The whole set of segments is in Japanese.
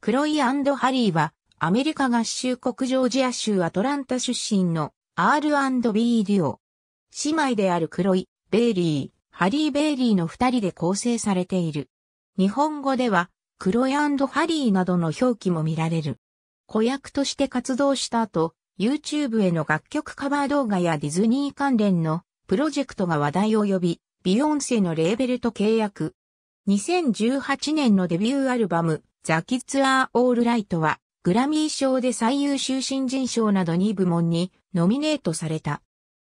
クロイハリーは、アメリカ合衆国ジョージア州アトランタ出身の R&B デュオ。姉妹であるクロイ、ベイリー、ハリー・ベイリーの二人で構成されている。日本語では、クロイハリーなどの表記も見られる。子役として活動した後、YouTube への楽曲カバー動画やディズニー関連のプロジェクトが話題を呼び、ビヨンセのレーベルと契約。2018年のデビューアルバム、ザ・キッズ・アー・オール・ライトは、グラミー賞で最優秀新人賞など2部門にノミネートされた。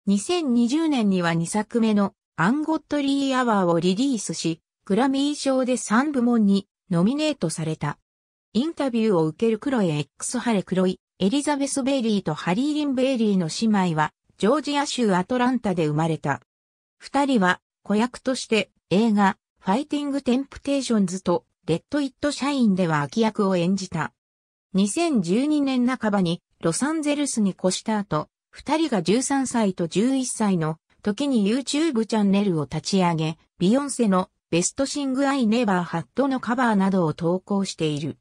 2020年には2作目のアンゴットリー・アワーをリリースし、グラミー賞で3部門にノミネートされた。インタビューを受けるクロエ X ハレクロイ、エリザベス・ベイリーとハリー・リン・ベイリーの姉妹は、ジョージア州アトランタで生まれた。二人は子役として映画、ファイティング・テンプテーションズとレッド・イット・シャインでは秋役を演じた。2012年半ばにロサンゼルスに越した後、二人が13歳と11歳の時に YouTube チャンネルを立ち上げ、ビヨンセのベストシングアイネバーハットのカバーなどを投稿している。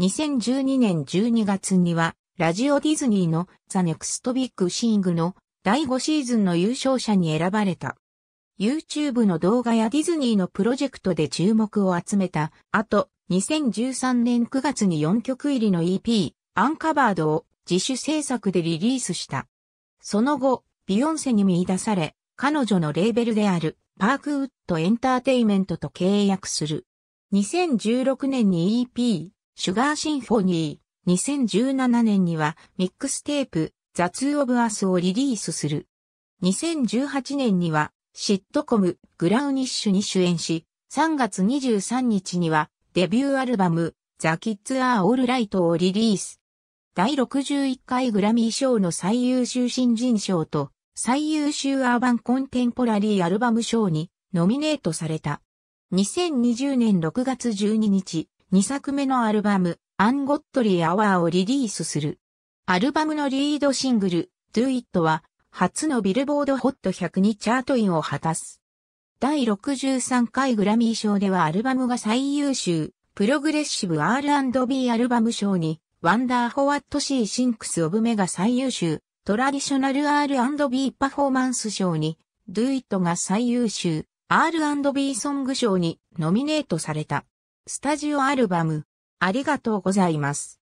2012年12月には、ラジオディズニーのザ・ネクストビッグシングの第5シーズンの優勝者に選ばれた。YouTube の動画やディズニーのプロジェクトで注目を集めた後、2013年9月に4曲入りの EP、アンカバードを自主制作でリリースした。その後、ビヨンセに見出され、彼女のレーベルであるパークウッドエンターテイメントと契約する。2016年に EP、シュガーシンフォニー、2017年にはミックステープ、ザツーオブアスをリリースする。2018年にはシットコム、グラウニッシュに主演し、3月23日にはデビューアルバム、ザ・キッズ・アー・オール・ライトをリリース。第61回グラミー賞の最優秀新人賞と最優秀アーバンコンテンポラリーアルバム賞にノミネートされた。2020年6月12日、2作目のアルバム、アンゴットリー・アワーをリリースする。アルバムのリードシングル、Do It は、初のビルボードホット100にチャートインを果たす。第63回グラミー賞ではアルバムが最優秀、プログレッシブ R&B アルバム賞に、ワンダーフォワットシーシンクスオブメが最優秀、トラディショナル R&B パフォーマンス賞に、Do It が最優秀、R&B ソング賞にノミネートされた。スタジオアルバム、ありがとうございます。